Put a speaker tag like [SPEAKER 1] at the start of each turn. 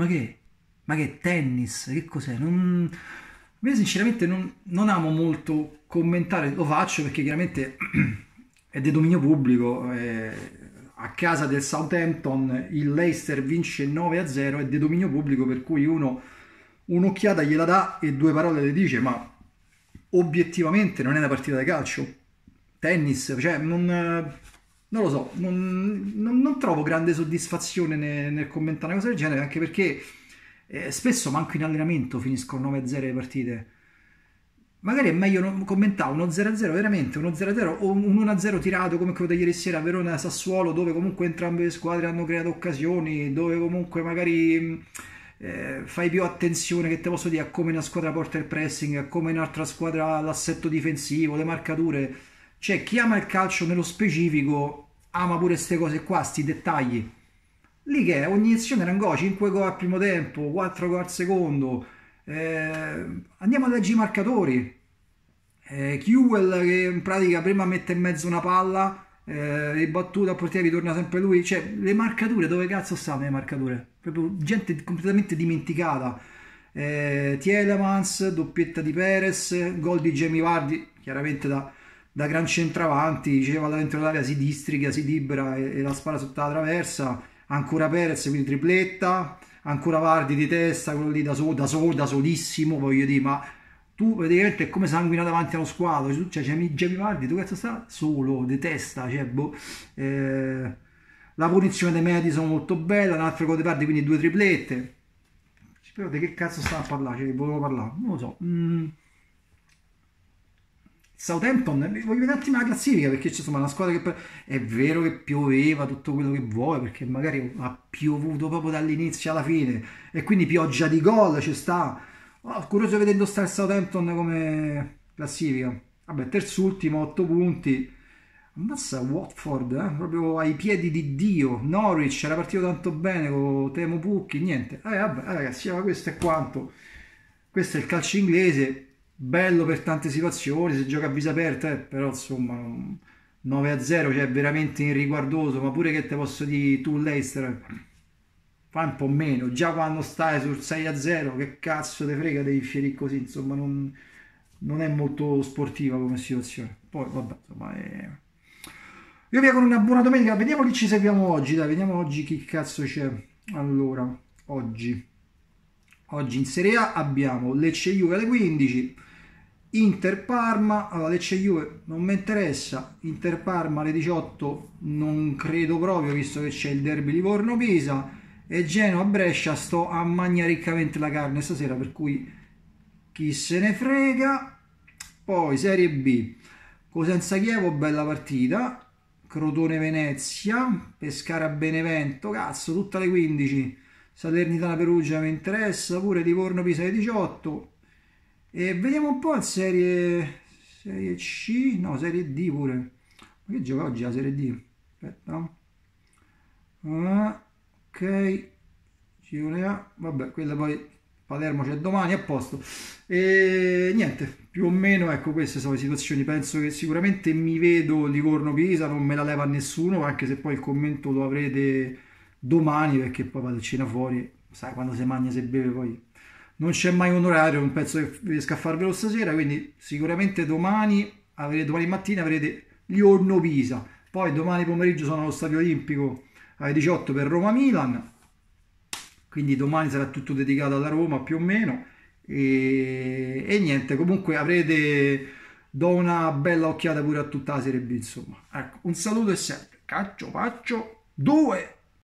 [SPEAKER 1] Ma che? Ma che tennis? Che cos'è? Non... Io sinceramente non, non amo molto commentare, lo faccio perché chiaramente è di dominio pubblico. È... Eh, a casa del Southampton il Leicester vince 9-0, è di dominio pubblico per cui uno un'occhiata gliela dà e due parole le dice, ma obiettivamente non è una partita da calcio. Tennis, cioè non non lo so, non, non, non trovo grande soddisfazione nel, nel, commentare una cosa del genere, anche perché eh, spesso manco in allenamento finiscono 9-0 le partite. Magari è meglio commentare uno 0-0 veramente, uno 0-0 o un 1-0 tirato come quello di ieri sera a Verona-Sassuolo, dove comunque entrambe le squadre hanno creato occasioni, dove comunque magari... Eh, fai più attenzione che te posso dire a come una squadra porta il pressing, a come un'altra squadra l'assetto difensivo, le marcature. Cioè, chi ama il calcio nello specifico ama pure queste cose qua, questi dettagli. Lì che è, ogni azione era un go 5 go al primo tempo, 4 go al secondo. Eh, andiamo a leggere i marcatori. Eh, Chiuel che in pratica prima mette in mezzo una palla eh, ribattuta al portiere ritorna sempre lui cioè le marcature dove cazzo stanno le marcature proprio gente completamente dimenticata eh, Tielemans doppietta di Perez gol di Jamie Vardy chiaramente da da gran centravanti, diceva va dentro l'area, si districa, si libera e, e la spara sotto la traversa, ancora Perez, quindi tripletta, ancora Vardi di testa, quello lì da solo, da, so, da solissimo, voglio dire, ma tu praticamente è come sanguina davanti allo squadro, cioè c'è Jamie Vardi, tu cazzo sta solo, di testa, cioè boh... Eh, la punizione dei medi sono molto bella, un altro di Vardi, quindi due triplette. Però di che cazzo stanno a parlare? Cioè, volevo parlare, non lo so. Mm. Southampton, eh, voglio vedere un attimo la classifica perché c'è una squadra che è vero che pioveva tutto quello che vuoi perché magari ha piovuto proprio dall'inizio alla fine e quindi pioggia di gol ci sta. Oh, curioso vedendo stare Southampton come classifica. Vabbè, terzultimo, 8 punti. Ammazza Watford, eh? proprio ai piedi di Dio. Norwich era partito tanto bene con Temo Pucchi, niente. Eh, vabbè, ragazzi, eh, questo è quanto. Questo è il calcio inglese bello per tante situazioni, se gioca a visa aperta, eh, però insomma 9 0, cioè veramente irriguardoso, ma pure che te posso dire tu Leicester fa un po' meno, già quando stai sul 6 0, che cazzo te frega devi fieri così, insomma non, non, è molto sportiva come situazione. Poi vabbè, insomma è... Io via con una buona domenica, vediamo chi ci seguiamo oggi, dai, vediamo oggi chi cazzo c'è. Allora, oggi. Oggi in Serie A abbiamo Lecce Juve alle 15, Inter Parma, allora Lecce Juve non mi interessa, Inter Parma alle 18 non credo proprio visto che c'è il derby Livorno Pisa e Genoa Brescia sto a mangiare riccamente la carne stasera per cui chi se ne frega. Poi Serie B, Cosenza Chievo bella partita, Crotone Venezia, Pescara Benevento, cazzo tutte le 15. Salernitana Perugia mi interessa, pure Livorno Pisa alle 18 e vediamo un po' la serie, serie C, no, serie D pure. Ma che gioca oggi la serie D? Aspetta. Ah, ok, girone A, vabbè, quella poi Palermo c'è domani, a posto. E niente, più o meno, ecco, queste sono le situazioni. Penso che sicuramente mi vedo Livorno-Pisa, non me la leva nessuno, anche se poi il commento lo avrete domani, perché poi vado a cena fuori, sai, quando si mangia, si beve, poi non c'è mai un orario, non penso che riesca a farvelo stasera, quindi sicuramente domani, avrete, domani mattina avrete Liorno Pisa, poi domani pomeriggio sono allo Stadio Olimpico alle 18 per Roma Milan, quindi domani sarà tutto dedicato alla Roma più o meno e, e niente, comunque avrete do una bella occhiata pure a tutta la Serie B, insomma. Ecco, un saluto e sempre. Caccio, faccio, due!